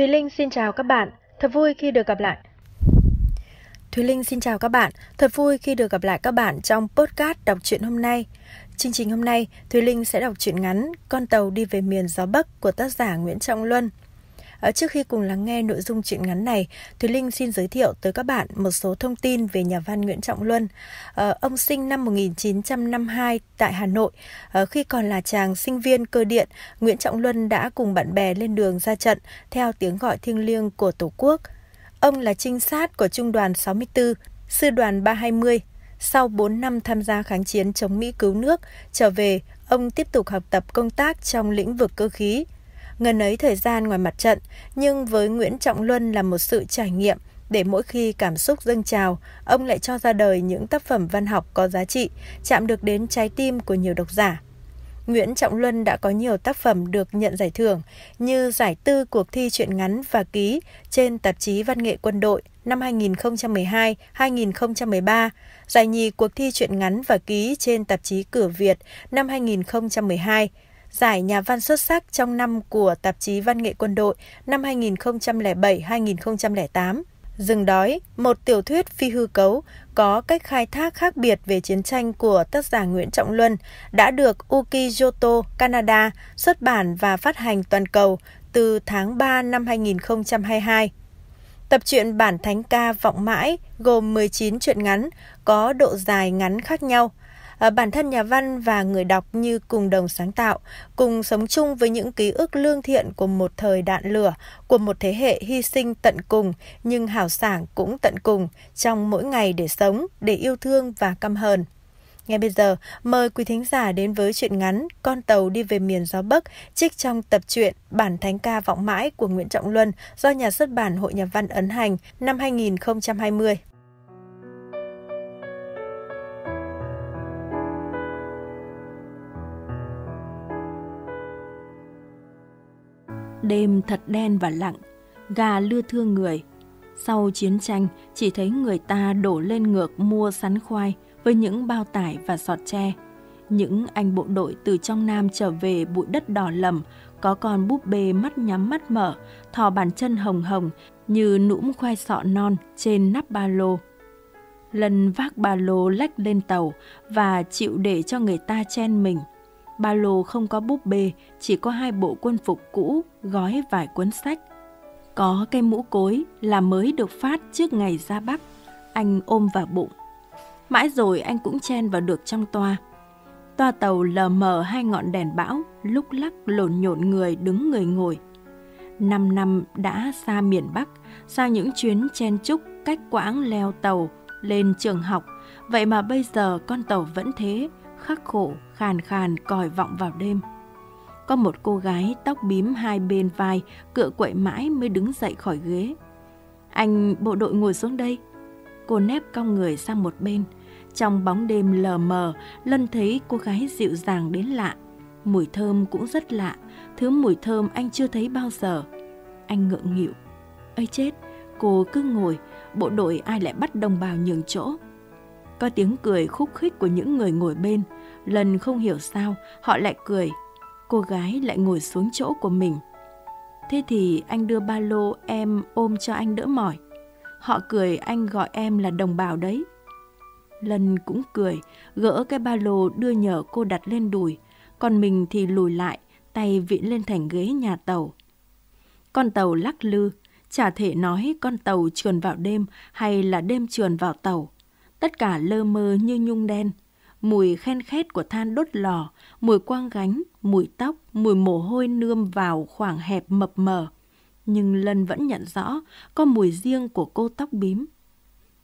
Thùy Linh xin chào các bạn, thật vui khi được gặp lại. Thùy Linh xin chào các bạn, thật vui khi được gặp lại các bạn trong podcast đọc truyện hôm nay. Chương trình hôm nay, Thùy Linh sẽ đọc truyện ngắn Con tàu đi về miền gió Bắc của tác giả Nguyễn Trọng Luân. Ờ, trước khi cùng lắng nghe nội dung truyện ngắn này, Thùy Linh xin giới thiệu tới các bạn một số thông tin về nhà văn Nguyễn Trọng Luân. Ờ, ông sinh năm 1952 tại Hà Nội. Ờ, khi còn là chàng sinh viên cơ điện, Nguyễn Trọng Luân đã cùng bạn bè lên đường ra trận theo tiếng gọi thiêng liêng của Tổ quốc. Ông là trinh sát của Trung đoàn 64, Sư đoàn 320. Sau 4 năm tham gia kháng chiến chống Mỹ cứu nước, trở về, ông tiếp tục học tập công tác trong lĩnh vực cơ khí, ngần ấy thời gian ngoài mặt trận, nhưng với Nguyễn Trọng Luân là một sự trải nghiệm để mỗi khi cảm xúc dâng trào, ông lại cho ra đời những tác phẩm văn học có giá trị, chạm được đến trái tim của nhiều độc giả. Nguyễn Trọng Luân đã có nhiều tác phẩm được nhận giải thưởng như giải tư cuộc thi truyện ngắn và ký trên tạp chí Văn nghệ Quân đội năm 2012-2013, giải nhì cuộc thi truyện ngắn và ký trên tạp chí Cửa Việt năm 2012, giải nhà văn xuất sắc trong năm của tạp chí Văn nghệ quân đội năm 2007-2008. Dừng đói, một tiểu thuyết phi hư cấu có cách khai thác khác biệt về chiến tranh của tác giả Nguyễn Trọng Luân đã được Ukiyoto, Canada xuất bản và phát hành toàn cầu từ tháng 3 năm 2022. Tập truyện bản thánh ca vọng mãi gồm 19 truyện ngắn có độ dài ngắn khác nhau, Ờ, bản thân nhà văn và người đọc như cùng đồng sáng tạo, cùng sống chung với những ký ức lương thiện của một thời đạn lửa, của một thế hệ hy sinh tận cùng nhưng hào sảng cũng tận cùng trong mỗi ngày để sống, để yêu thương và căm hờn. Ngay bây giờ, mời quý thính giả đến với truyện ngắn Con tàu đi về miền gió Bắc, trích trong tập truyện Bản Thánh ca vọng mãi của Nguyễn Trọng Luân do nhà xuất bản Hội Nhà văn ấn hành năm 2020. Đêm thật đen và lặng, gà lưa thưa người. Sau chiến tranh, chỉ thấy người ta đổ lên ngược mua sắn khoai với những bao tải và sọt tre. Những anh bộ đội từ trong Nam trở về bụi đất đỏ lầm, có con búp bê mắt nhắm mắt mở, thò bàn chân hồng hồng như nũm khoai sọ non trên nắp ba lô. Lần vác ba lô lách lên tàu và chịu để cho người ta chen mình – ba lô không có búp bê, chỉ có hai bộ quân phục cũ, gói vài cuốn sách. Có cây mũ cối là mới được phát trước ngày ra Bắc, anh ôm vào bụng. Mãi rồi anh cũng chen vào được trong toa. Toa tàu lờ mờ hai ngọn đèn bão, lúc lắc lộn nhộn người đứng người ngồi. Năm năm đã xa miền Bắc, xa những chuyến chen chúc cách quãng leo tàu lên trường học, vậy mà bây giờ con tàu vẫn thế, khắc khổ khàn khàn còi vọng vào đêm. Có một cô gái tóc bím hai bên vai, cựa quậy mãi mới đứng dậy khỏi ghế. Anh bộ đội ngồi xuống đây. Cô nép cong người sang một bên. Trong bóng đêm lờ mờ, Lân thấy cô gái dịu dàng đến lạ. Mùi thơm cũng rất lạ, thứ mùi thơm anh chưa thấy bao giờ. Anh ngượng nghịu. Ây chết, cô cứ ngồi, bộ đội ai lại bắt đồng bào nhường chỗ có tiếng cười khúc khích của những người ngồi bên. Lần không hiểu sao, họ lại cười. Cô gái lại ngồi xuống chỗ của mình. Thế thì anh đưa ba lô em ôm cho anh đỡ mỏi. Họ cười anh gọi em là đồng bào đấy. Lần cũng cười, gỡ cái ba lô đưa nhờ cô đặt lên đùi, còn mình thì lùi lại, tay vịn lên thành ghế nhà tàu. Con tàu lắc lư, chả thể nói con tàu trườn vào đêm hay là đêm trườn vào tàu. Tất cả lơ mơ như nhung đen, mùi khen khét của than đốt lò, mùi quang gánh, mùi tóc, mùi mồ hôi nương vào khoảng hẹp mập mờ. Nhưng Lân vẫn nhận rõ có mùi riêng của cô tóc bím.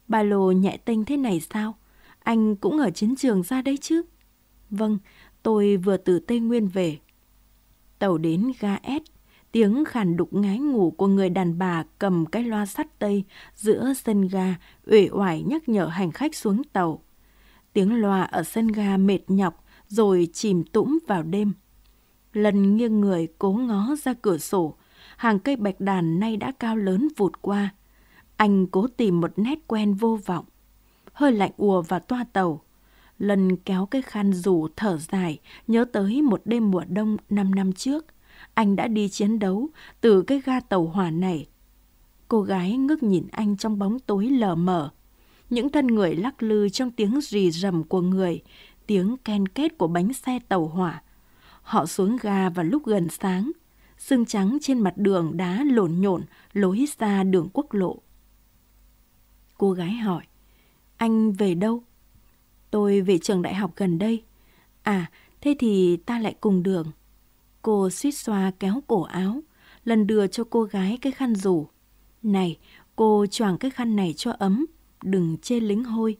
Bà lô nhẹ tênh thế này sao? Anh cũng ở chiến trường ra đấy chứ? Vâng, tôi vừa từ Tây Nguyên về. Tàu đến ga S tiếng khàn đục ngái ngủ của người đàn bà cầm cái loa sắt tây giữa sân ga uể oải nhắc nhở hành khách xuống tàu. Tiếng loa ở sân ga mệt nhọc rồi chìm tũng vào đêm. Lần nghiêng người cố ngó ra cửa sổ, hàng cây bạch đàn nay đã cao lớn vụt qua. Anh cố tìm một nét quen vô vọng. Hơi lạnh ùa vào toa tàu. Lần kéo cái khăn rủ thở dài, nhớ tới một đêm mùa đông 5 năm trước – anh đã đi chiến đấu từ cái ga tàu hỏa này. Cô gái ngước nhìn anh trong bóng tối lờ mờ. Những thân người lắc lư trong tiếng rì rầm của người, tiếng ken kết của bánh xe tàu hỏa. Họ xuống ga vào lúc gần sáng. Sương trắng trên mặt đường đá lộn nhộn lối ra đường quốc lộ. Cô gái hỏi, anh về đâu? Tôi về trường đại học gần đây. À, thế thì ta lại cùng đường. Cô suýt xoa kéo cổ áo, lần đưa cho cô gái cái khăn rủ. Này, cô choàng cái khăn này cho ấm, đừng chê lính hôi.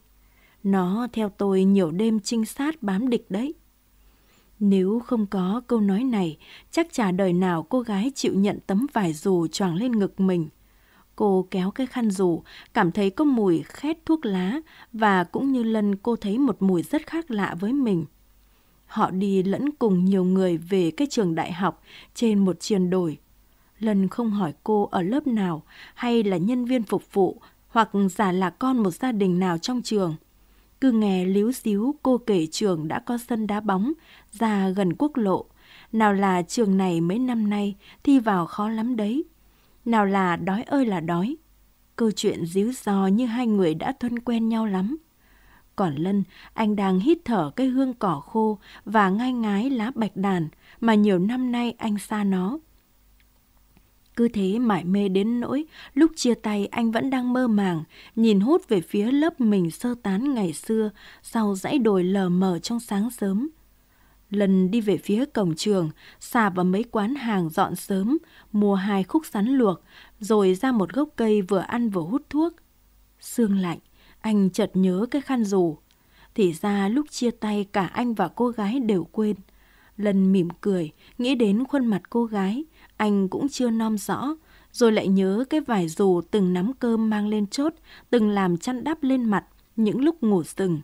Nó theo tôi nhiều đêm trinh sát bám địch đấy. Nếu không có câu nói này, chắc chả đời nào cô gái chịu nhận tấm vải dù choàng lên ngực mình. Cô kéo cái khăn dù, cảm thấy có mùi khét thuốc lá và cũng như lần cô thấy một mùi rất khác lạ với mình – Họ đi lẫn cùng nhiều người về cái trường đại học trên một triền đồi. Lần không hỏi cô ở lớp nào hay là nhân viên phục vụ hoặc giả là con một gia đình nào trong trường. Cứ nghe líu xíu cô kể trường đã có sân đá bóng ra gần quốc lộ. Nào là trường này mấy năm nay thi vào khó lắm đấy. Nào là đói ơi là đói. Câu chuyện díu dò như hai người đã thân quen nhau lắm. Còn Lân, anh đang hít thở cái hương cỏ khô và ngai ngái lá bạch đàn mà nhiều năm nay anh xa nó. Cứ thế mải mê đến nỗi, lúc chia tay anh vẫn đang mơ màng, nhìn hút về phía lớp mình sơ tán ngày xưa, sau dãy đồi lờ mờ trong sáng sớm. Lần đi về phía cổng trường, xà vào mấy quán hàng dọn sớm, mua hai khúc sắn luộc, rồi ra một gốc cây vừa ăn vừa hút thuốc. Sương lạnh, anh chợt nhớ cái khăn rủ. Thì ra lúc chia tay cả anh và cô gái đều quên. Lần mỉm cười, nghĩ đến khuôn mặt cô gái, anh cũng chưa nom rõ, rồi lại nhớ cái vải dù từng nắm cơm mang lên chốt, từng làm chăn đắp lên mặt những lúc ngủ rừng.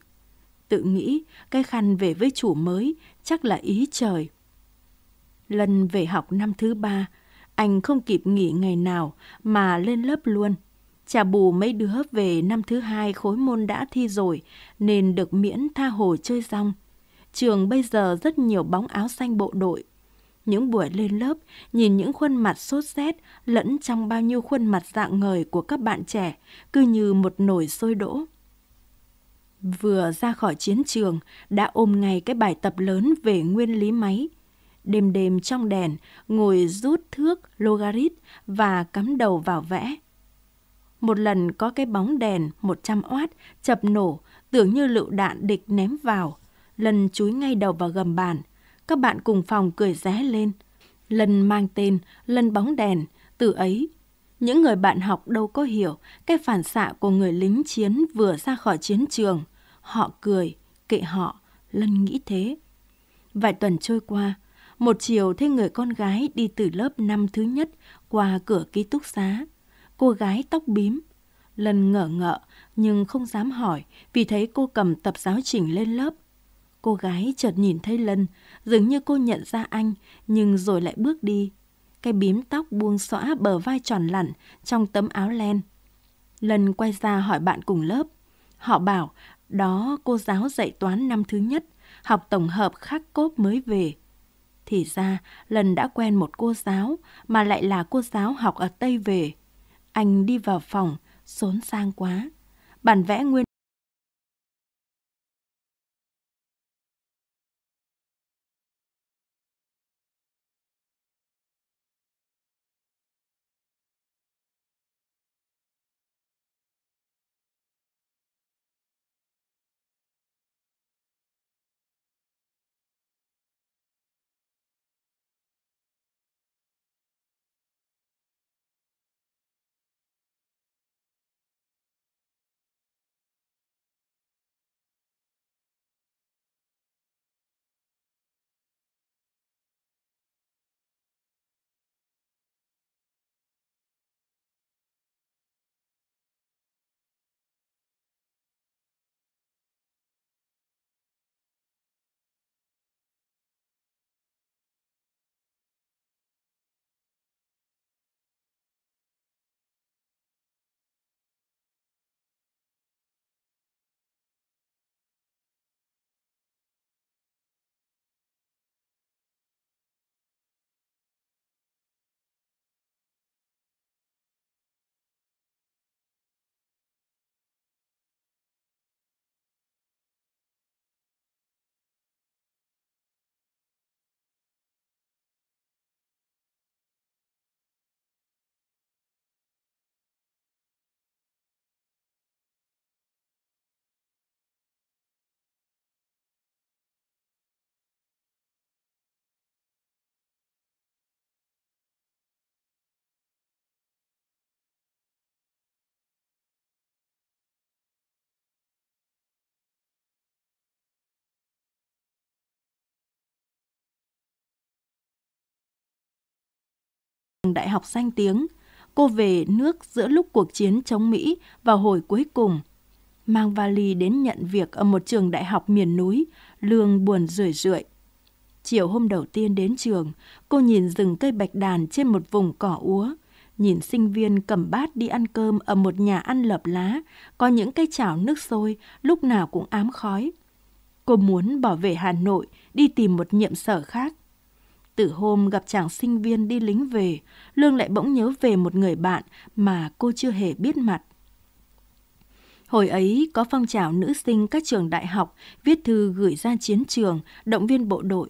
Tự nghĩ cái khăn về với chủ mới chắc là ý trời. Lần về học năm thứ ba, anh không kịp nghỉ ngày nào mà lên lớp luôn. Chả bù mấy đứa về năm thứ hai khối môn đã thi rồi nên được miễn tha hồ chơi rong. Trường bây giờ rất nhiều bóng áo xanh bộ đội. Những buổi lên lớp, nhìn những khuôn mặt sốt rét lẫn trong bao nhiêu khuôn mặt dạng ngời của các bạn trẻ cứ như một nồi sôi đỗ. Vừa ra khỏi chiến trường, đã ôm ngay cái bài tập lớn về nguyên lý máy đêm đêm trong đèn, ngồi rút thước logarit và cắm đầu vào vẽ, một lần có cái bóng đèn 100 oát chập nổ, tưởng như lựu đạn địch ném vào. Lần chúi ngay đầu vào gầm bàn. Các bạn cùng phòng cười ré lên. Lần mang tên, lần bóng đèn, từ ấy. Những người bạn học đâu có hiểu cái phản xạ của người lính chiến vừa ra khỏi chiến trường. Họ cười, kệ họ, lần nghĩ thế. Vài tuần trôi qua, một chiều thấy người con gái đi từ lớp năm thứ nhất qua cửa ký túc xá cô gái tóc bím. Lần ngỡ ngợ nhưng không dám hỏi vì thấy cô cầm tập giáo trình lên lớp. Cô gái chợt nhìn thấy Lân, dường như cô nhận ra anh, nhưng rồi lại bước đi. Cái bím tóc buông xõa bờ vai tròn lặn trong tấm áo len. Lân quay ra hỏi bạn cùng lớp. Họ bảo đó cô giáo dạy toán năm thứ nhất, học tổng hợp khắc cốt mới về. Thì ra, lần đã quen một cô giáo mà lại là cô giáo học ở Tây về. Anh đi vào phòng, xốn sang quá. Bản vẽ nguyên đại học danh tiếng. Cô về nước giữa lúc cuộc chiến chống Mỹ vào hồi cuối cùng. Mang vali đến nhận việc ở một trường đại học miền núi, lương buồn rười rượi. Chiều hôm đầu tiên đến trường, cô nhìn rừng cây bạch đàn trên một vùng cỏ úa. Nhìn sinh viên cầm bát đi ăn cơm ở một nhà ăn lợp lá, có những cái chảo nước sôi, lúc nào cũng ám khói. Cô muốn bỏ về Hà Nội, đi tìm một nhiệm sở khác từ hôm gặp chàng sinh viên đi lính về, Lương lại bỗng nhớ về một người bạn mà cô chưa hề biết mặt. Hồi ấy có phong trào nữ sinh các trường đại học viết thư gửi ra chiến trường, động viên bộ đội.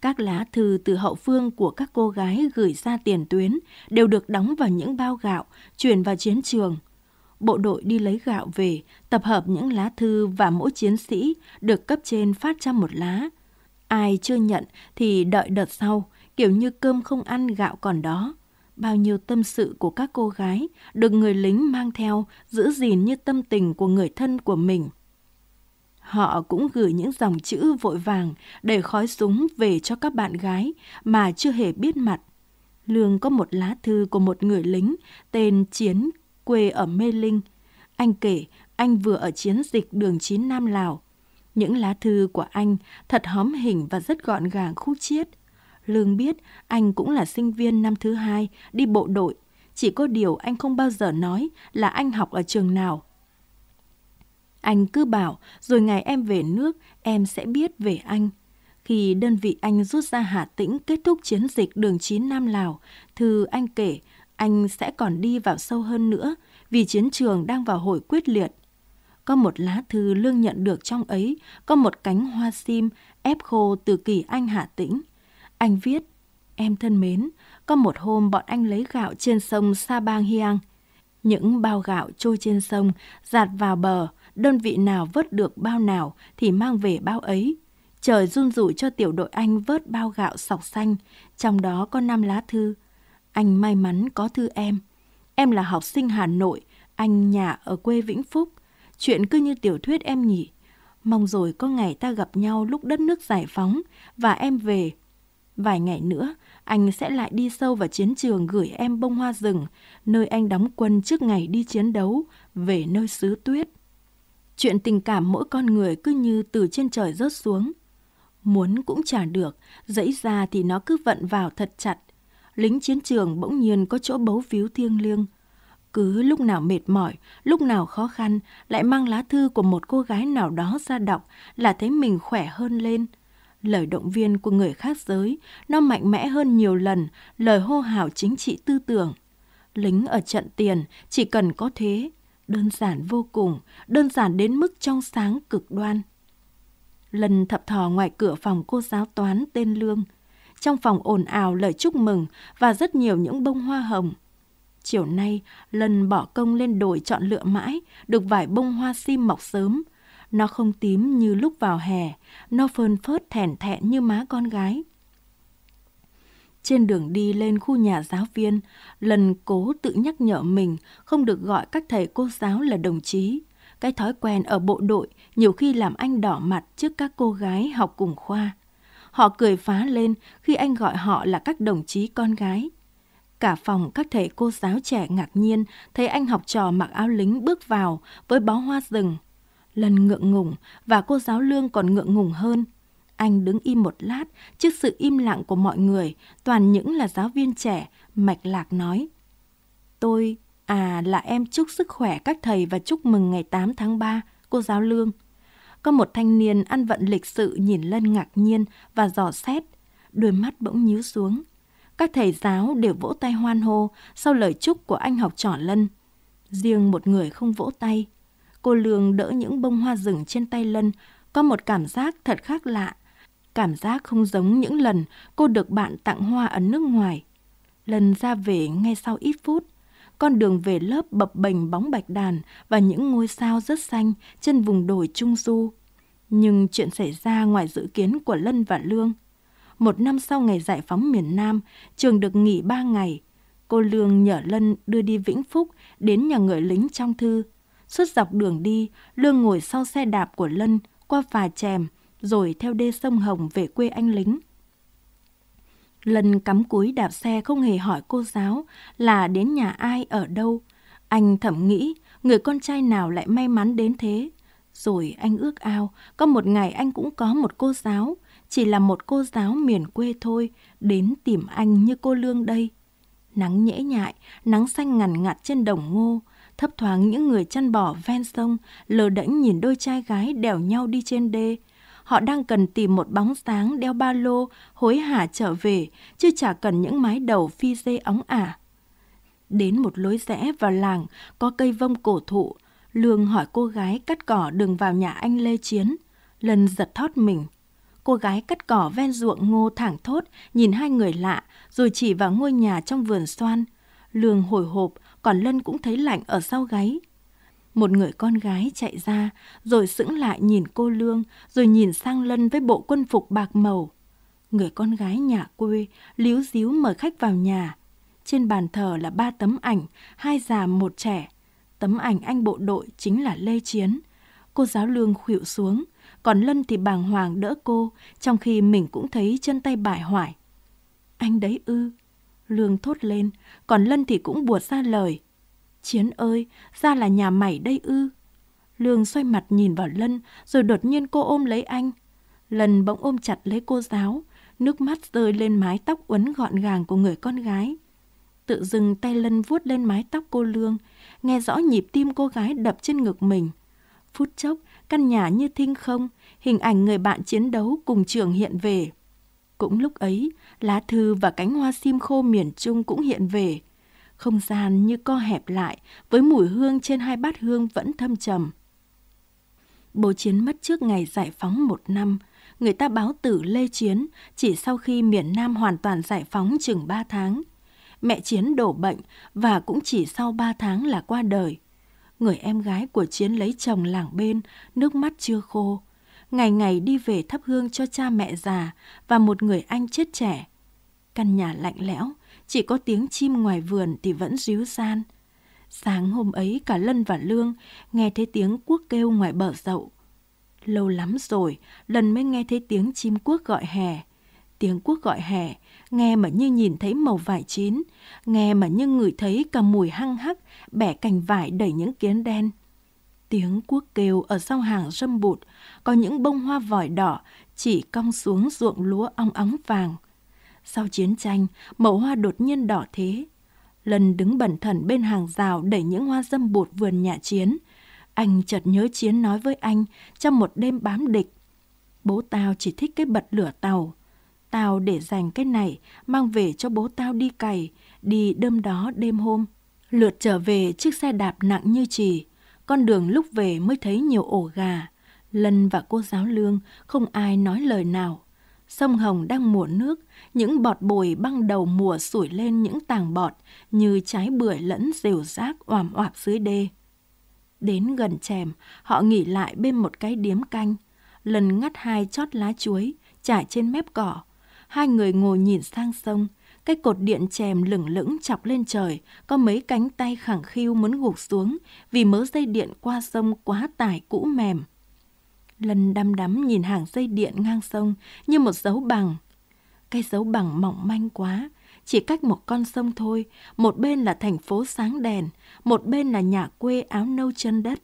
Các lá thư từ hậu phương của các cô gái gửi ra tiền tuyến đều được đóng vào những bao gạo, chuyển vào chiến trường. Bộ đội đi lấy gạo về, tập hợp những lá thư và mỗi chiến sĩ được cấp trên phát cho một lá, Ai chưa nhận thì đợi đợt sau, kiểu như cơm không ăn gạo còn đó. Bao nhiêu tâm sự của các cô gái được người lính mang theo giữ gìn như tâm tình của người thân của mình. Họ cũng gửi những dòng chữ vội vàng để khói súng về cho các bạn gái mà chưa hề biết mặt. Lương có một lá thư của một người lính tên Chiến, quê ở Mê Linh. Anh kể anh vừa ở chiến dịch đường 9 Nam Lào, những lá thư của anh thật hóm hình và rất gọn gàng khúc chiết. Lương biết anh cũng là sinh viên năm thứ hai, đi bộ đội. Chỉ có điều anh không bao giờ nói là anh học ở trường nào. Anh cứ bảo, rồi ngày em về nước, em sẽ biết về anh. Khi đơn vị anh rút ra Hà Tĩnh kết thúc chiến dịch đường 9 Nam Lào, thư anh kể anh sẽ còn đi vào sâu hơn nữa vì chiến trường đang vào hồi quyết liệt có một lá thư Lương nhận được trong ấy, có một cánh hoa sim ép khô từ kỳ anh Hạ Tĩnh. Anh viết, em thân mến, có một hôm bọn anh lấy gạo trên sông Sa Bang Hiang. Những bao gạo trôi trên sông, giạt vào bờ, đơn vị nào vớt được bao nào thì mang về bao ấy. Trời run rủi cho tiểu đội anh vớt bao gạo sọc xanh, trong đó có năm lá thư. Anh may mắn có thư em. Em là học sinh Hà Nội, anh nhà ở quê Vĩnh Phúc. Chuyện cứ như tiểu thuyết em nhỉ. Mong rồi có ngày ta gặp nhau lúc đất nước giải phóng và em về. Vài ngày nữa, anh sẽ lại đi sâu vào chiến trường gửi em bông hoa rừng, nơi anh đóng quân trước ngày đi chiến đấu, về nơi xứ tuyết. Chuyện tình cảm mỗi con người cứ như từ trên trời rớt xuống. Muốn cũng chả được, dẫy ra thì nó cứ vận vào thật chặt. Lính chiến trường bỗng nhiên có chỗ bấu víu thiêng liêng – cứ lúc nào mệt mỏi, lúc nào khó khăn, lại mang lá thư của một cô gái nào đó ra đọc là thấy mình khỏe hơn lên. Lời động viên của người khác giới, nó mạnh mẽ hơn nhiều lần lời hô hào chính trị tư tưởng. Lính ở trận tiền chỉ cần có thế, đơn giản vô cùng, đơn giản đến mức trong sáng cực đoan. Lần thập thò ngoài cửa phòng cô giáo toán tên Lương, trong phòng ồn ào lời chúc mừng và rất nhiều những bông hoa hồng – Chiều nay, lần bỏ công lên đồi chọn lựa mãi, được vài bông hoa sim mọc sớm. Nó không tím như lúc vào hè, nó phơn phớt thèn thẹn như má con gái. Trên đường đi lên khu nhà giáo viên, lần cố tự nhắc nhở mình không được gọi các thầy cô giáo là đồng chí. Cái thói quen ở bộ đội nhiều khi làm anh đỏ mặt trước các cô gái học cùng khoa. Họ cười phá lên khi anh gọi họ là các đồng chí con gái. Cả phòng các thầy cô giáo trẻ ngạc nhiên thấy anh học trò mặc áo lính bước vào với bó hoa rừng. Lần ngượng ngùng và cô giáo lương còn ngượng ngùng hơn. Anh đứng im một lát trước sự im lặng của mọi người, toàn những là giáo viên trẻ, mạch lạc nói. Tôi, à là em chúc sức khỏe các thầy và chúc mừng ngày 8 tháng 3, cô giáo lương. Có một thanh niên ăn vận lịch sự nhìn lên ngạc nhiên và dò xét. Đôi mắt bỗng nhíu xuống các thầy giáo đều vỗ tay hoan hô sau lời chúc của anh học trò Lân. Riêng một người không vỗ tay. Cô Lương đỡ những bông hoa rừng trên tay Lân, có một cảm giác thật khác lạ. Cảm giác không giống những lần cô được bạn tặng hoa ở nước ngoài. Lần ra về ngay sau ít phút, con đường về lớp bập bềnh bóng bạch đàn và những ngôi sao rất xanh trên vùng đồi Trung Du. Nhưng chuyện xảy ra ngoài dự kiến của Lân và Lương – một năm sau ngày giải phóng miền Nam, trường được nghỉ ba ngày. Cô Lương nhờ Lân đưa đi Vĩnh Phúc đến nhà người lính trong thư. Suốt dọc đường đi, Lương ngồi sau xe đạp của Lân qua phà chèm, rồi theo đê sông Hồng về quê anh lính. Lân cắm cúi đạp xe không hề hỏi cô giáo là đến nhà ai ở đâu. Anh thẩm nghĩ người con trai nào lại may mắn đến thế. Rồi anh ước ao, có một ngày anh cũng có một cô giáo, chỉ là một cô giáo miền quê thôi, đến tìm anh như cô Lương đây. Nắng nhễ nhại, nắng xanh ngằn ngặt trên đồng ngô, thấp thoáng những người chăn bò ven sông, lờ đễnh nhìn đôi trai gái đèo nhau đi trên đê. Họ đang cần tìm một bóng sáng đeo ba lô, hối hả trở về, chứ chả cần những mái đầu phi dê óng ả. Đến một lối rẽ vào làng, có cây vông cổ thụ. Lương hỏi cô gái cắt cỏ đường vào nhà anh Lê Chiến. Lần giật thót mình, cô gái cắt cỏ ven ruộng ngô thẳng thốt, nhìn hai người lạ, rồi chỉ vào ngôi nhà trong vườn xoan. lường hồi hộp, còn Lân cũng thấy lạnh ở sau gáy. Một người con gái chạy ra, rồi sững lại nhìn cô Lương, rồi nhìn sang Lân với bộ quân phục bạc màu. Người con gái nhà quê, líu díu mời khách vào nhà. Trên bàn thờ là ba tấm ảnh, hai già một trẻ. Tấm ảnh anh bộ đội chính là Lê Chiến. Cô giáo Lương khuỵu xuống, còn Lân thì bàng hoàng đỡ cô, trong khi mình cũng thấy chân tay bại hoại. Anh đấy ư, Lương thốt lên, còn Lân thì cũng buột ra lời. Chiến ơi, ra là nhà mày đây ư. Lương xoay mặt nhìn vào Lân, rồi đột nhiên cô ôm lấy anh. Lân bỗng ôm chặt lấy cô giáo, nước mắt rơi lên mái tóc uốn gọn gàng của người con gái. Tự dưng tay Lân vuốt lên mái tóc cô Lương, nghe rõ nhịp tim cô gái đập trên ngực mình. Phút chốc, căn nhà như thinh không, hình ảnh người bạn chiến đấu cùng trường hiện về. Cũng lúc ấy, lá thư và cánh hoa sim khô miền Trung cũng hiện về. Không gian như co hẹp lại, với mùi hương trên hai bát hương vẫn thâm trầm. Bố Chiến mất trước ngày giải phóng một năm. Người ta báo tử Lê Chiến chỉ sau khi miền Nam hoàn toàn giải phóng chừng 3 tháng. Mẹ Chiến đổ bệnh và cũng chỉ sau 3 tháng là qua đời người em gái của Chiến lấy chồng làng bên, nước mắt chưa khô. Ngày ngày đi về thắp hương cho cha mẹ già và một người anh chết trẻ. Căn nhà lạnh lẽo, chỉ có tiếng chim ngoài vườn thì vẫn ríu san. Sáng hôm ấy cả Lân và Lương nghe thấy tiếng cuốc kêu ngoài bờ dậu. Lâu lắm rồi, lần mới nghe thấy tiếng chim cuốc gọi hè. Tiếng cuốc gọi hè nghe mà như nhìn thấy màu vải chín, nghe mà như ngửi thấy cả mùi hăng hắc, bẻ cành vải đầy những kiến đen. Tiếng cuốc kêu ở sau hàng râm bụt, có những bông hoa vòi đỏ chỉ cong xuống ruộng lúa ong óng vàng. Sau chiến tranh, màu hoa đột nhiên đỏ thế. Lần đứng bẩn thần bên hàng rào đẩy những hoa dâm bụt vườn nhà chiến, anh chợt nhớ Chiến nói với anh trong một đêm bám địch. Bố tao chỉ thích cái bật lửa tàu. Tao để dành cái này, mang về cho bố tao đi cày, đi đêm đó đêm hôm. Lượt trở về chiếc xe đạp nặng như chì, con đường lúc về mới thấy nhiều ổ gà. Lân và cô giáo lương không ai nói lời nào. Sông Hồng đang mùa nước, những bọt bồi băng đầu mùa sủi lên những tảng bọt như trái bưởi lẫn rều rác oàm oạp dưới đê. Đến gần chèm, họ nghỉ lại bên một cái điếm canh. Lần ngắt hai chót lá chuối, trải trên mép cỏ, Hai người ngồi nhìn sang sông, cái cột điện chèm lửng lững chọc lên trời, có mấy cánh tay khẳng khiu muốn gục xuống vì mớ dây điện qua sông quá tải cũ mềm. Lần đăm đắm nhìn hàng dây điện ngang sông như một dấu bằng. Cái dấu bằng mỏng manh quá, chỉ cách một con sông thôi, một bên là thành phố sáng đèn, một bên là nhà quê áo nâu chân đất.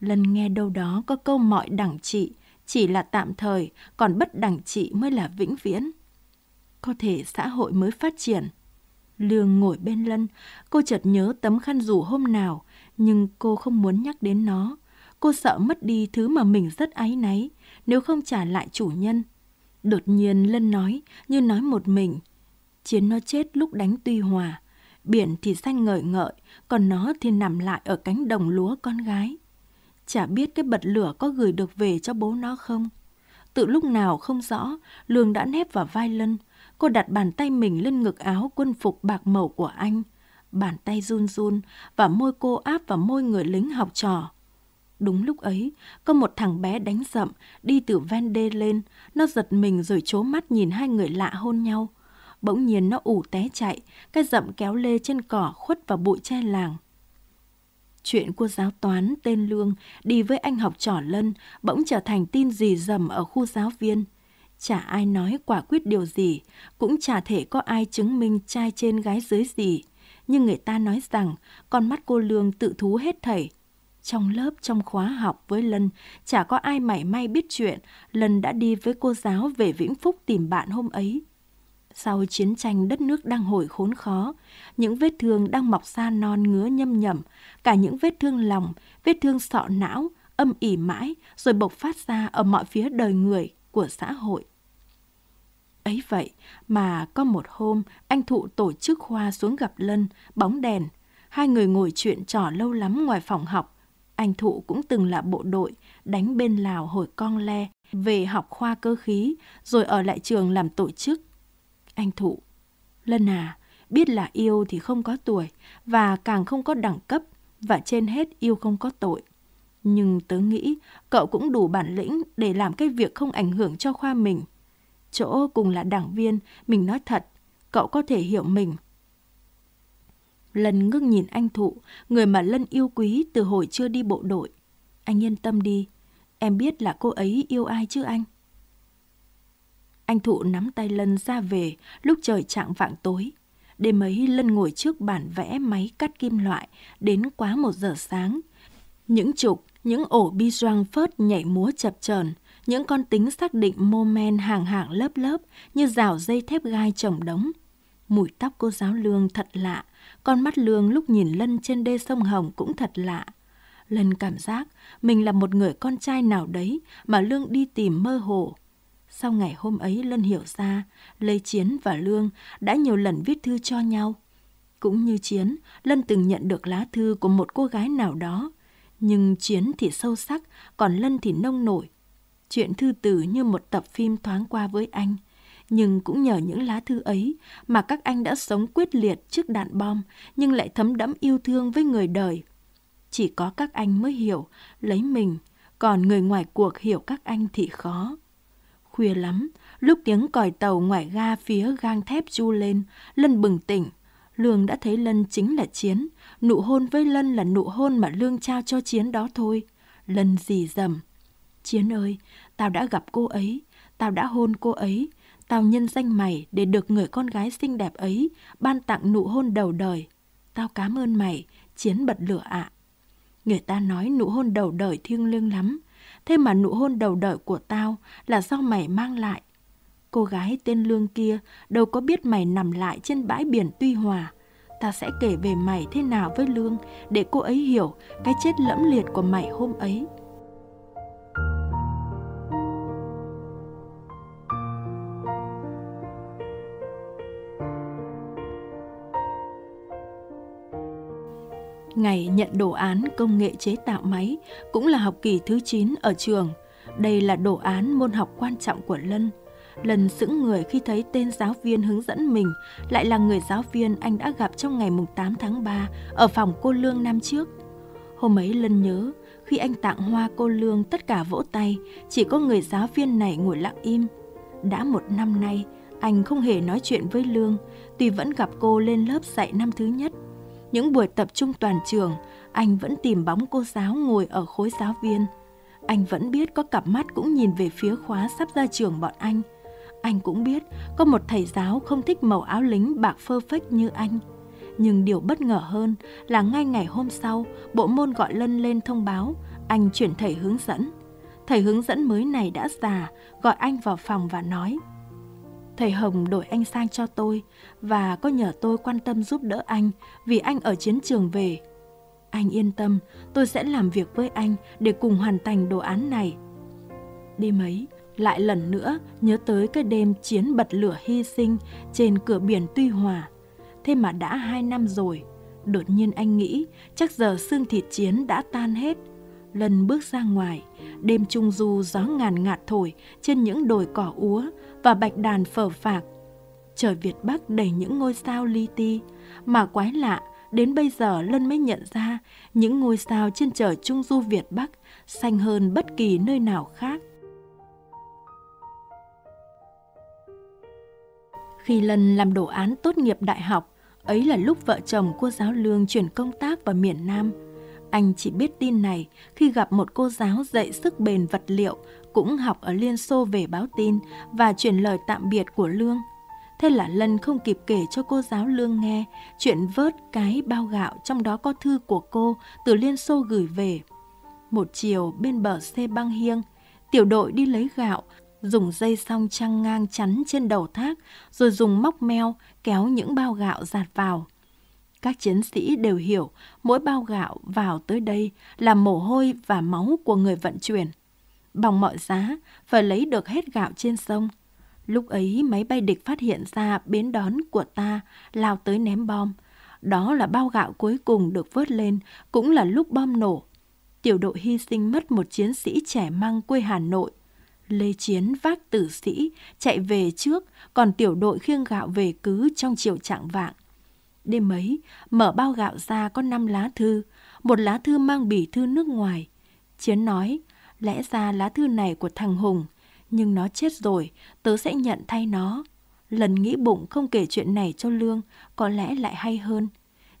Lần nghe đâu đó có câu mọi đẳng trị, chỉ là tạm thời, còn bất đẳng trị mới là vĩnh viễn có thể xã hội mới phát triển. Lương ngồi bên Lân, cô chợt nhớ tấm khăn rủ hôm nào, nhưng cô không muốn nhắc đến nó. Cô sợ mất đi thứ mà mình rất áy náy, nếu không trả lại chủ nhân. Đột nhiên Lân nói, như nói một mình. Chiến nó chết lúc đánh tuy hòa, biển thì xanh ngợi ngợi, còn nó thì nằm lại ở cánh đồng lúa con gái. Chả biết cái bật lửa có gửi được về cho bố nó không. Từ lúc nào không rõ, Lương đã nép vào vai Lân, Cô đặt bàn tay mình lên ngực áo quân phục bạc màu của anh. Bàn tay run run và môi cô áp vào môi người lính học trò. Đúng lúc ấy, có một thằng bé đánh sậm đi từ ven đê lên. Nó giật mình rồi chố mắt nhìn hai người lạ hôn nhau. Bỗng nhiên nó ủ té chạy, cái rậm kéo lê trên cỏ khuất vào bụi che làng. Chuyện của giáo toán tên Lương đi với anh học trò Lân bỗng trở thành tin dì dầm ở khu giáo viên. Chả ai nói quả quyết điều gì, cũng chả thể có ai chứng minh trai trên gái dưới gì. Nhưng người ta nói rằng con mắt cô Lương tự thú hết thảy. Trong lớp, trong khóa học với Lân, chả có ai mảy may biết chuyện. Lân đã đi với cô giáo về Vĩnh Phúc tìm bạn hôm ấy. Sau chiến tranh đất nước đang hồi khốn khó, những vết thương đang mọc ra non ngứa nhâm nhầm, cả những vết thương lòng, vết thương sọ não, âm ỉ mãi rồi bộc phát ra ở mọi phía đời người của xã hội. Ấy vậy mà có một hôm anh Thụ tổ chức Khoa xuống gặp Lân, bóng đèn. Hai người ngồi chuyện trò lâu lắm ngoài phòng học. Anh Thụ cũng từng là bộ đội, đánh bên Lào hồi con le, về học khoa cơ khí, rồi ở lại trường làm tổ chức. Anh Thụ, Lân à, biết là yêu thì không có tuổi, và càng không có đẳng cấp, và trên hết yêu không có tội. Nhưng tớ nghĩ cậu cũng đủ bản lĩnh để làm cái việc không ảnh hưởng cho khoa mình. Chỗ cùng là đảng viên, mình nói thật, cậu có thể hiểu mình. lần ngước nhìn anh Thụ, người mà Lân yêu quý từ hồi chưa đi bộ đội. Anh yên tâm đi, em biết là cô ấy yêu ai chứ anh? Anh Thụ nắm tay Lân ra về lúc trời trạng vạng tối. Đêm ấy Lân ngồi trước bản vẽ máy cắt kim loại đến quá một giờ sáng những trục, những ổ bi doang phớt nhảy múa chập chờn, những con tính xác định mô men hàng hàng lớp lớp như rào dây thép gai chồng đống. Mùi tóc cô giáo Lương thật lạ, con mắt Lương lúc nhìn lân trên đê sông Hồng cũng thật lạ. Lân cảm giác mình là một người con trai nào đấy mà Lương đi tìm mơ hồ. Sau ngày hôm ấy Lân hiểu ra, Lê Chiến và Lương đã nhiều lần viết thư cho nhau. Cũng như Chiến, Lân từng nhận được lá thư của một cô gái nào đó nhưng chiến thì sâu sắc, còn lân thì nông nổi. Chuyện thư tử như một tập phim thoáng qua với anh, nhưng cũng nhờ những lá thư ấy mà các anh đã sống quyết liệt trước đạn bom nhưng lại thấm đẫm yêu thương với người đời. Chỉ có các anh mới hiểu, lấy mình, còn người ngoài cuộc hiểu các anh thì khó. Khuya lắm, lúc tiếng còi tàu ngoài ga phía gang thép chu lên, Lân bừng tỉnh, Lương đã thấy Lân chính là Chiến, nụ hôn với Lân là nụ hôn mà Lương trao cho Chiến đó thôi. Lân dì dầm. Chiến ơi, tao đã gặp cô ấy, tao đã hôn cô ấy, tao nhân danh mày để được người con gái xinh đẹp ấy ban tặng nụ hôn đầu đời. Tao cảm ơn mày, Chiến bật lửa ạ. Người ta nói nụ hôn đầu đời thiêng liêng lắm, thế mà nụ hôn đầu đời của tao là do mày mang lại Cô gái tên Lương kia đâu có biết mày nằm lại trên bãi biển Tuy Hòa. Ta sẽ kể về mày thế nào với Lương để cô ấy hiểu cái chết lẫm liệt của mày hôm ấy. Ngày nhận đồ án công nghệ chế tạo máy cũng là học kỳ thứ 9 ở trường. Đây là đồ án môn học quan trọng của Lân – lần sững người khi thấy tên giáo viên hướng dẫn mình lại là người giáo viên anh đã gặp trong ngày 8 tháng 3 ở phòng cô Lương năm trước. Hôm ấy Lân nhớ, khi anh tặng hoa cô Lương tất cả vỗ tay, chỉ có người giáo viên này ngồi lặng im. Đã một năm nay, anh không hề nói chuyện với Lương, tuy vẫn gặp cô lên lớp dạy năm thứ nhất. Những buổi tập trung toàn trường, anh vẫn tìm bóng cô giáo ngồi ở khối giáo viên. Anh vẫn biết có cặp mắt cũng nhìn về phía khóa sắp ra trường bọn anh – anh cũng biết có một thầy giáo không thích màu áo lính bạc phơ phách như anh. Nhưng điều bất ngờ hơn là ngay ngày hôm sau, bộ môn gọi Lân lên thông báo anh chuyển thầy hướng dẫn. Thầy hướng dẫn mới này đã già, gọi anh vào phòng và nói Thầy Hồng đổi anh sang cho tôi và có nhờ tôi quan tâm giúp đỡ anh vì anh ở chiến trường về. Anh yên tâm, tôi sẽ làm việc với anh để cùng hoàn thành đồ án này. Đêm ấy, lại lần nữa nhớ tới cái đêm chiến bật lửa hy sinh trên cửa biển Tuy Hòa. Thế mà đã hai năm rồi, đột nhiên anh nghĩ chắc giờ xương thịt chiến đã tan hết. Lần bước ra ngoài, đêm trung du gió ngàn ngạt thổi trên những đồi cỏ úa và bạch đàn phở phạc. Trời Việt Bắc đầy những ngôi sao li ti, mà quái lạ đến bây giờ Lân mới nhận ra những ngôi sao trên trời Trung Du Việt Bắc xanh hơn bất kỳ nơi nào khác. Khi Lân làm đồ án tốt nghiệp đại học, ấy là lúc vợ chồng cô giáo Lương chuyển công tác vào miền Nam. Anh chỉ biết tin này khi gặp một cô giáo dạy sức bền vật liệu, cũng học ở Liên Xô về báo tin và chuyển lời tạm biệt của Lương. Thế là Lân không kịp kể cho cô giáo Lương nghe chuyện vớt cái bao gạo trong đó có thư của cô từ Liên Xô gửi về. Một chiều bên bờ xe băng hiêng, tiểu đội đi lấy gạo dùng dây song trăng ngang chắn trên đầu thác, rồi dùng móc meo kéo những bao gạo giạt vào. Các chiến sĩ đều hiểu mỗi bao gạo vào tới đây là mồ hôi và máu của người vận chuyển. Bằng mọi giá, phải lấy được hết gạo trên sông. Lúc ấy máy bay địch phát hiện ra bến đón của ta lao tới ném bom. Đó là bao gạo cuối cùng được vớt lên, cũng là lúc bom nổ. Tiểu đội hy sinh mất một chiến sĩ trẻ mang quê Hà Nội Lê Chiến vác tử sĩ chạy về trước, còn tiểu đội khiêng gạo về cứ trong chiều trạng vạng. Đêm ấy, mở bao gạo ra có 5 lá thư, một lá thư mang bỉ thư nước ngoài. Chiến nói, lẽ ra lá thư này của thằng Hùng, nhưng nó chết rồi, tớ sẽ nhận thay nó. Lần nghĩ bụng không kể chuyện này cho Lương, có lẽ lại hay hơn.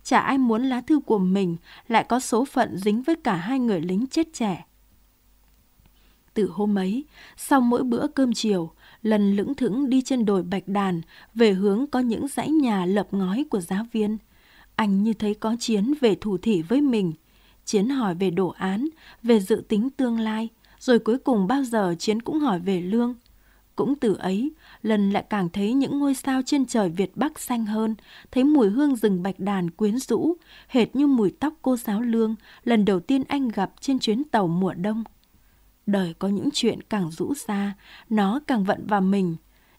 Chả ai muốn lá thư của mình lại có số phận dính với cả hai người lính chết trẻ từ hôm ấy, sau mỗi bữa cơm chiều, lần lững thững đi trên đồi Bạch Đàn về hướng có những dãy nhà lập ngói của giáo viên. Anh như thấy có Chiến về thủ thỉ với mình. Chiến hỏi về đổ án, về dự tính tương lai, rồi cuối cùng bao giờ Chiến cũng hỏi về lương. Cũng từ ấy, lần lại càng thấy những ngôi sao trên trời Việt Bắc xanh hơn, thấy mùi hương rừng bạch đàn quyến rũ, hệt như mùi tóc cô giáo lương lần đầu tiên anh gặp trên chuyến tàu mùa đông đời có những chuyện càng rũ xa, nó càng vận vào mình.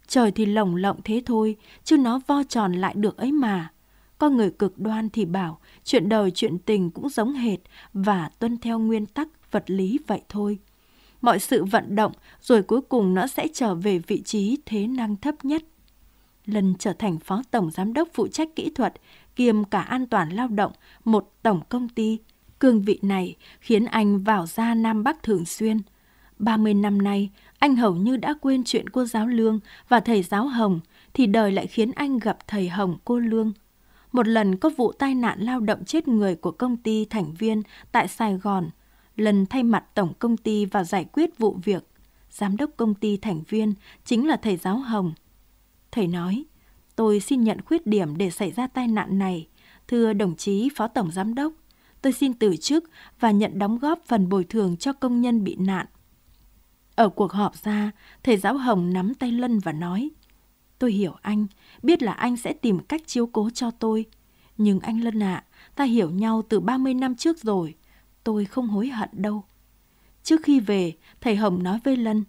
Trời thì lồng lộng thế thôi, chứ nó vo tròn lại được ấy mà. con người cực đoan thì bảo chuyện đời chuyện tình cũng giống hệt và tuân theo nguyên tắc vật lý vậy thôi. Mọi sự vận động rồi cuối cùng nó sẽ trở về vị trí thế năng thấp nhất. Lần trở thành phó tổng giám đốc phụ trách kỹ thuật, kiêm cả an toàn lao động, một tổng công ty, cương vị này khiến anh vào ra Nam Bắc thường xuyên – 30 năm nay, anh hầu như đã quên chuyện cô giáo Lương và thầy giáo Hồng, thì đời lại khiến anh gặp thầy Hồng cô Lương. Một lần có vụ tai nạn lao động chết người của công ty thành viên tại Sài Gòn, lần thay mặt tổng công ty và giải quyết vụ việc, giám đốc công ty thành viên chính là thầy giáo Hồng. Thầy nói, tôi xin nhận khuyết điểm để xảy ra tai nạn này. Thưa đồng chí Phó Tổng Giám đốc, tôi xin từ chức và nhận đóng góp phần bồi thường cho công nhân bị nạn ở cuộc họp ra, thầy giáo Hồng nắm tay Lân và nói, Tôi hiểu anh, biết là anh sẽ tìm cách chiếu cố cho tôi. Nhưng anh Lân ạ, ta hiểu nhau từ 30 năm trước rồi, tôi không hối hận đâu. Trước khi về, thầy Hồng nói với Lân,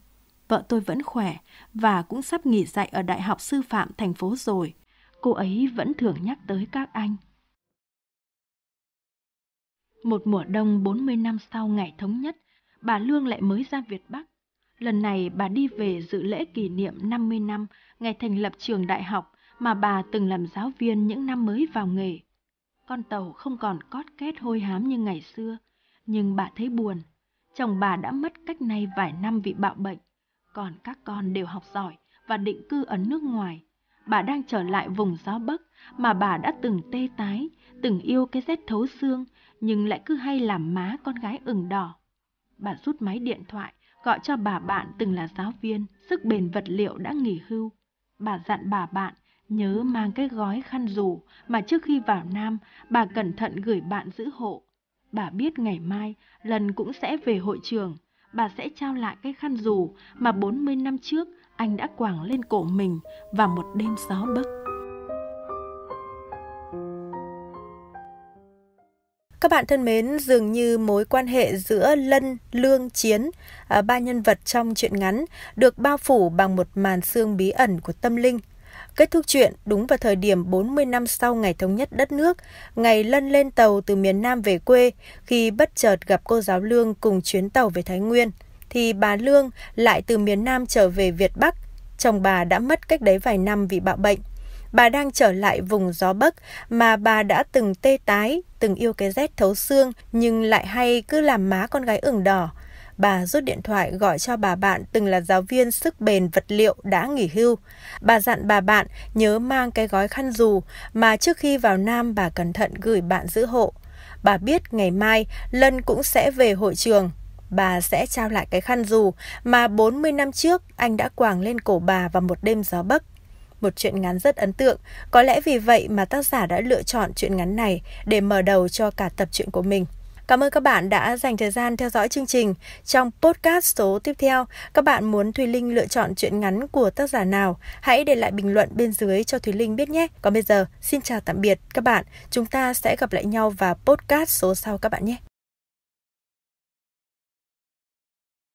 vợ tôi vẫn khỏe và cũng sắp nghỉ dạy ở Đại học Sư phạm thành phố rồi. Cô ấy vẫn thường nhắc tới các anh. Một mùa đông 40 năm sau ngày thống nhất, bà Lương lại mới ra Việt Bắc. Lần này bà đi về dự lễ kỷ niệm 50 năm ngày thành lập trường đại học mà bà từng làm giáo viên những năm mới vào nghề. Con tàu không còn cót két hôi hám như ngày xưa, nhưng bà thấy buồn. Chồng bà đã mất cách nay vài năm vì bạo bệnh, còn các con đều học giỏi và định cư ở nước ngoài. Bà đang trở lại vùng gió Bắc mà bà đã từng tê tái, từng yêu cái rét thấu xương nhưng lại cứ hay làm má con gái ửng đỏ. Bà rút máy điện thoại gọi cho bà bạn từng là giáo viên, sức bền vật liệu đã nghỉ hưu. Bà dặn bà bạn nhớ mang cái gói khăn rủ mà trước khi vào Nam, bà cẩn thận gửi bạn giữ hộ. Bà biết ngày mai lần cũng sẽ về hội trường, bà sẽ trao lại cái khăn rủ mà 40 năm trước anh đã quàng lên cổ mình vào một đêm gió bấc. Các bạn thân mến, dường như mối quan hệ giữa Lân, Lương, Chiến, à, ba nhân vật trong truyện ngắn được bao phủ bằng một màn sương bí ẩn của tâm linh. Kết thúc chuyện đúng vào thời điểm 40 năm sau ngày thống nhất đất nước, ngày Lân lên tàu từ miền Nam về quê khi bất chợt gặp cô giáo Lương cùng chuyến tàu về Thái Nguyên, thì bà Lương lại từ miền Nam trở về Việt Bắc. Chồng bà đã mất cách đấy vài năm vì bạo bệnh bà đang trở lại vùng gió Bắc mà bà đã từng tê tái từng yêu cái rét thấu xương nhưng lại hay cứ làm má con gái ửng đỏ. Bà rút điện thoại gọi cho bà bạn từng là giáo viên sức bền vật liệu đã nghỉ hưu. Bà dặn bà bạn nhớ mang cái gói khăn dù mà trước khi vào Nam bà cẩn thận gửi bạn giữ hộ. Bà biết ngày mai Lân cũng sẽ về hội trường bà sẽ trao lại cái khăn dù mà 40 năm trước anh đã quàng lên cổ bà vào một đêm gió bấc một chuyện ngắn rất ấn tượng. Có lẽ vì vậy mà tác giả đã lựa chọn chuyện ngắn này để mở đầu cho cả tập truyện của mình. Cảm ơn các bạn đã dành thời gian theo dõi chương trình. Trong podcast số tiếp theo, các bạn muốn Thùy Linh lựa chọn truyện ngắn của tác giả nào? Hãy để lại bình luận bên dưới cho Thùy Linh biết nhé. Còn bây giờ, xin chào tạm biệt các bạn. Chúng ta sẽ gặp lại nhau vào podcast số sau các bạn nhé.